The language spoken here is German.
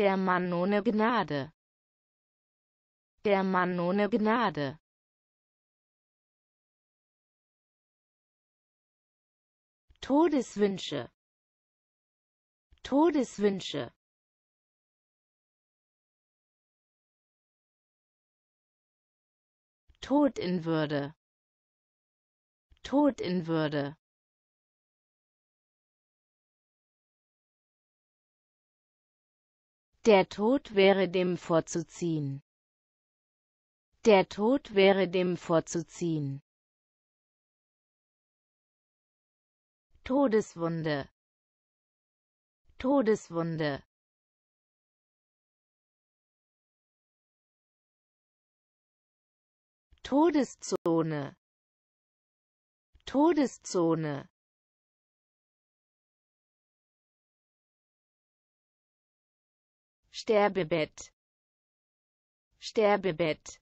Der Mann ohne Gnade. Der Mann ohne Gnade. Todeswünsche. Todeswünsche. Tod in Würde. Tod in Würde. Der Tod wäre dem vorzuziehen. Der Tod wäre dem vorzuziehen. Todeswunde. Todeswunde. Todeszone. Todeszone. Sterbebett Sterbebett